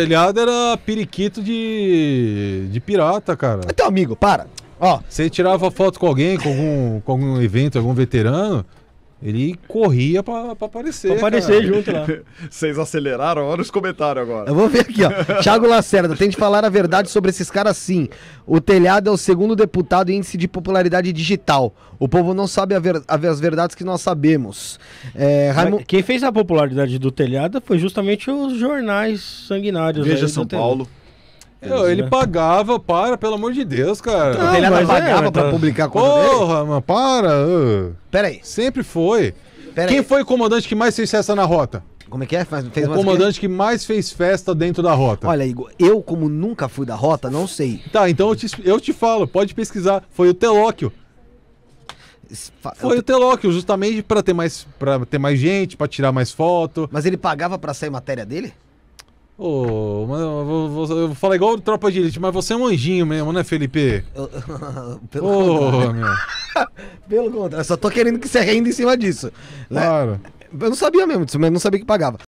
telhado era periquito de, de pirata, cara. É então, teu amigo, para. Ó. Você tirava foto com alguém, com algum, com algum evento, algum veterano. Ele corria pra, pra aparecer. Pra aparecer cara. junto lá. Vocês aceleraram, olha os comentários agora. Eu vou ver aqui, ó. Thiago Lacerda, tem de falar a verdade sobre esses caras sim. O telhado é o segundo deputado em índice de popularidade digital. O povo não sabe ver, as verdades que nós sabemos. É, Quem fez a popularidade do telhado foi justamente os jornais sanguinários. Veja São Paulo. Telhado. Eu, ele né? pagava, para, pelo amor de Deus, cara. Não, ele não pagava é, pra tá... publicar coisa Porra, dele? mano, para. Peraí. Pera aí. Sempre foi. Quem foi o comandante que mais fez festa na rota? Como é que é? Fez o comandante que... que... mais fez festa dentro da rota. Olha, Igor, eu como nunca fui da rota, não sei. Tá, então eu te, eu te falo, pode pesquisar. Foi o Telóquio. Foi o Telóquio, justamente para ter mais para ter mais gente, para tirar mais foto. Mas ele pagava para sair matéria dele? Ô, oh, eu eu falo igual Tropa de Elite, mas você é um anjinho mesmo, né, Felipe? Eu, pelo oh, contrário. Meu. pelo contrário, eu só tô querendo que você renda em cima disso. Né? Claro. Eu não sabia mesmo disso, mas não sabia que pagava.